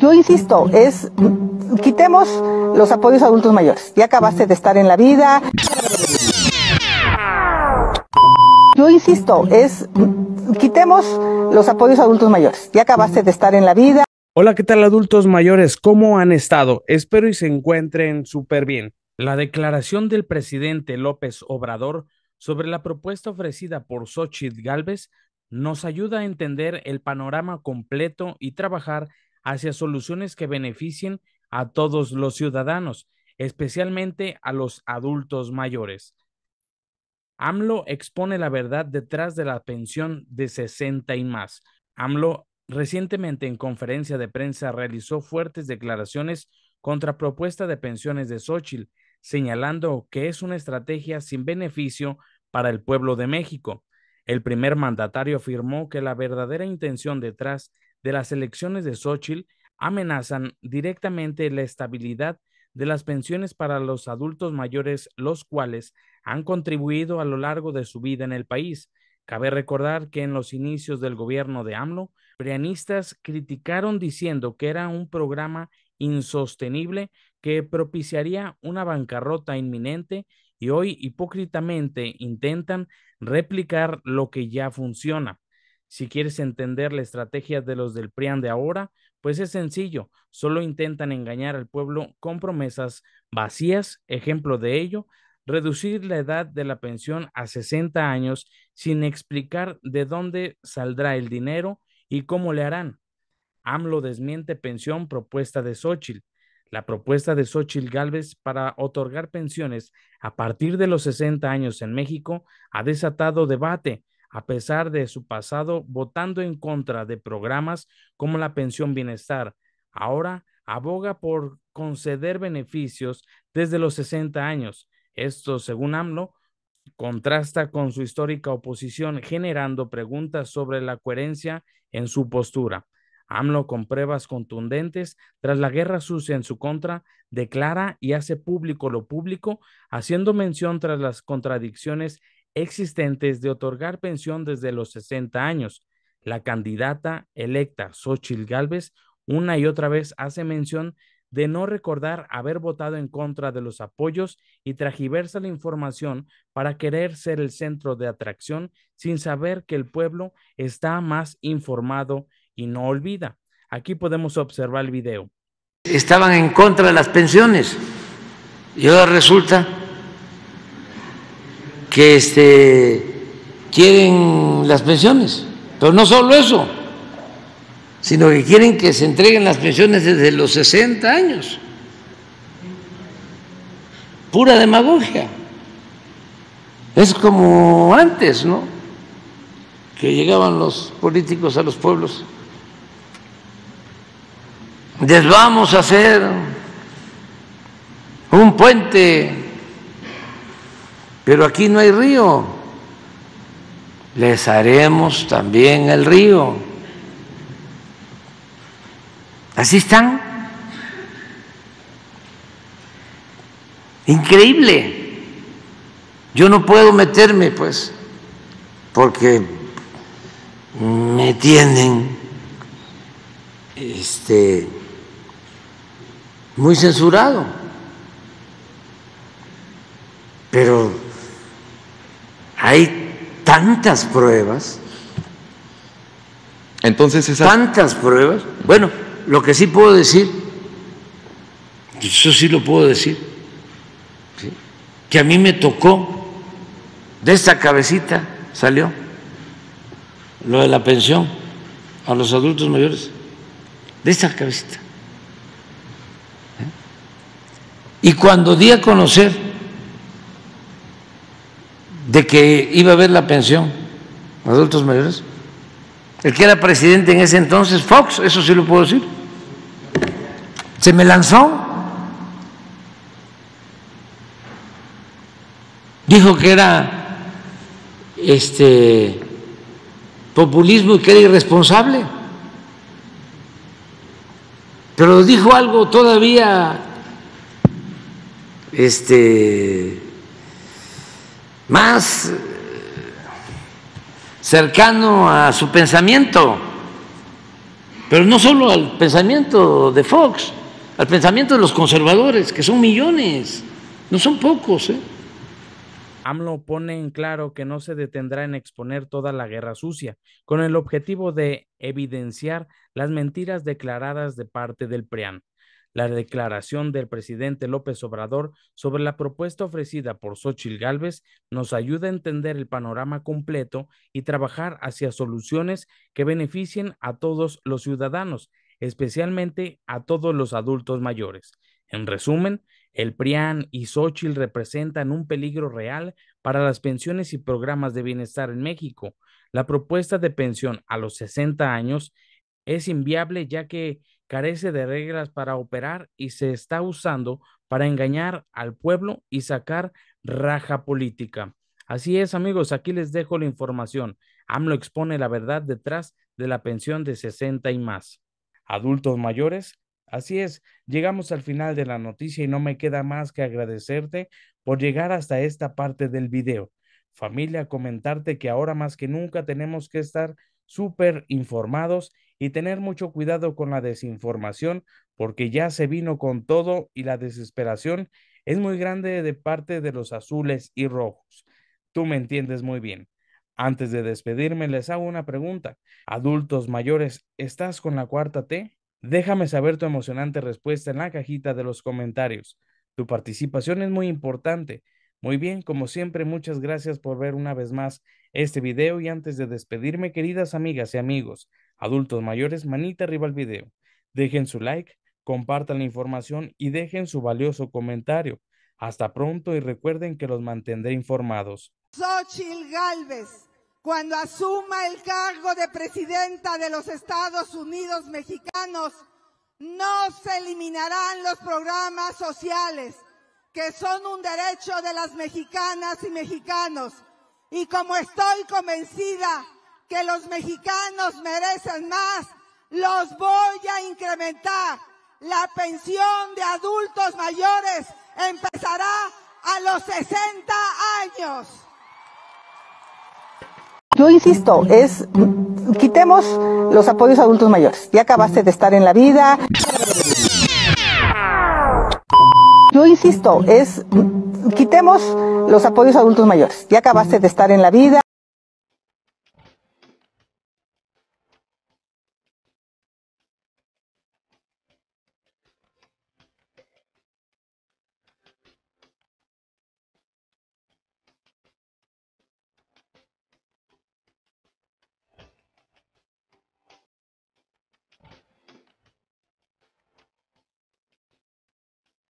Yo insisto, es quitemos los apoyos a adultos mayores. Ya acabaste de estar en la vida. Yo insisto, es quitemos los apoyos a adultos mayores. Ya acabaste de estar en la vida. Hola, ¿qué tal adultos mayores? ¿Cómo han estado? Espero y se encuentren súper bien. La declaración del presidente López Obrador sobre la propuesta ofrecida por Xochitl Galvez nos ayuda a entender el panorama completo y trabajar hacia soluciones que beneficien a todos los ciudadanos, especialmente a los adultos mayores. AMLO expone la verdad detrás de la pensión de 60 y más. AMLO recientemente en conferencia de prensa realizó fuertes declaraciones contra propuesta de pensiones de Xochitl, señalando que es una estrategia sin beneficio para el pueblo de México. El primer mandatario afirmó que la verdadera intención detrás de las elecciones de Xochitl amenazan directamente la estabilidad de las pensiones para los adultos mayores, los cuales han contribuido a lo largo de su vida en el país. Cabe recordar que en los inicios del gobierno de AMLO, preanistas criticaron diciendo que era un programa insostenible que propiciaría una bancarrota inminente y hoy hipócritamente intentan replicar lo que ya funciona. Si quieres entender la estrategia de los del PRIAN de ahora, pues es sencillo, solo intentan engañar al pueblo con promesas vacías, ejemplo de ello, reducir la edad de la pensión a 60 años sin explicar de dónde saldrá el dinero y cómo le harán. AMLO desmiente pensión propuesta de Xochitl. La propuesta de Xochitl Gálvez para otorgar pensiones a partir de los 60 años en México ha desatado debate a pesar de su pasado, votando en contra de programas como la pensión bienestar. Ahora aboga por conceder beneficios desde los 60 años. Esto, según AMLO, contrasta con su histórica oposición, generando preguntas sobre la coherencia en su postura. AMLO, con pruebas contundentes, tras la guerra sucia en su contra, declara y hace público lo público, haciendo mención tras las contradicciones existentes de otorgar pensión desde los 60 años. La candidata electa, Xochitl Gálvez, una y otra vez hace mención de no recordar haber votado en contra de los apoyos y tragiversa la información para querer ser el centro de atracción sin saber que el pueblo está más informado y no olvida. Aquí podemos observar el video. Estaban en contra de las pensiones y ahora resulta que este, quieren las pensiones. Pero no solo eso, sino que quieren que se entreguen las pensiones desde los 60 años. Pura demagogia. Es como antes, ¿no? Que llegaban los políticos a los pueblos. Les vamos a hacer un puente pero aquí no hay río. Les haremos también el río. Así están. Increíble. Yo no puedo meterme, pues, porque me tienen este muy censurado. Pero tantas pruebas. Entonces Tantas pruebas. Bueno, lo que sí puedo decir, eso sí lo puedo decir, que a mí me tocó, de esta cabecita salió lo de la pensión a los adultos mayores, de esta cabecita. ¿eh? Y cuando di a conocer que iba a ver la pensión adultos mayores? El que era presidente en ese entonces, Fox, eso sí lo puedo decir. Se me lanzó. Dijo que era este populismo y que era irresponsable. Pero dijo algo todavía este más eh, cercano a su pensamiento, pero no solo al pensamiento de Fox, al pensamiento de los conservadores, que son millones, no son pocos. ¿eh? AMLO pone en claro que no se detendrá en exponer toda la guerra sucia, con el objetivo de evidenciar las mentiras declaradas de parte del PRIAN la declaración del presidente López Obrador sobre la propuesta ofrecida por Xochitl Gálvez nos ayuda a entender el panorama completo y trabajar hacia soluciones que beneficien a todos los ciudadanos, especialmente a todos los adultos mayores. En resumen, el PRIAN y Xochitl representan un peligro real para las pensiones y programas de bienestar en México. La propuesta de pensión a los 60 años es inviable ya que carece de reglas para operar y se está usando para engañar al pueblo y sacar raja política. Así es, amigos, aquí les dejo la información. AMLO expone la verdad detrás de la pensión de 60 y más. Adultos mayores, así es, llegamos al final de la noticia y no me queda más que agradecerte por llegar hasta esta parte del video. Familia, comentarte que ahora más que nunca tenemos que estar súper informados y tener mucho cuidado con la desinformación porque ya se vino con todo y la desesperación es muy grande de parte de los azules y rojos. Tú me entiendes muy bien. Antes de despedirme, les hago una pregunta. Adultos mayores, ¿estás con la cuarta T? Déjame saber tu emocionante respuesta en la cajita de los comentarios. Tu participación es muy importante. Muy bien, como siempre, muchas gracias por ver una vez más este video y antes de despedirme, queridas amigas y amigos, Adultos mayores, manita arriba al video. Dejen su like, compartan la información y dejen su valioso comentario. Hasta pronto y recuerden que los mantendré informados. Xochil Gálvez, cuando asuma el cargo de presidenta de los Estados Unidos mexicanos, no se eliminarán los programas sociales, que son un derecho de las mexicanas y mexicanos. Y como estoy convencida, que los mexicanos merecen más, los voy a incrementar. La pensión de adultos mayores empezará a los 60 años. Yo insisto, es quitemos los apoyos a adultos mayores. Ya acabaste de estar en la vida. Yo insisto, es quitemos los apoyos a adultos mayores. Ya acabaste de estar en la vida.